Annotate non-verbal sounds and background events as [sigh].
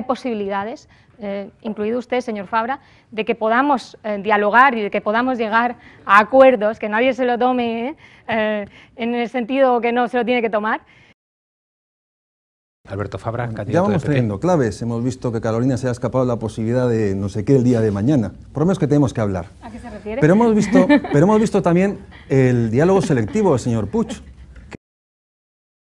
hay posibilidades, eh, incluido usted, señor Fabra, de que podamos eh, dialogar y de que podamos llegar a acuerdos, que nadie se lo tome eh, en el sentido que no se lo tiene que tomar. Alberto Fabra, Ya vamos teniendo claves. Hemos visto que Carolina se ha escapado la posibilidad de no sé qué el día de mañana. Por lo menos que tenemos que hablar. ¿A qué se refiere? Pero hemos visto, [laughs] pero hemos visto también el diálogo selectivo del señor Puig.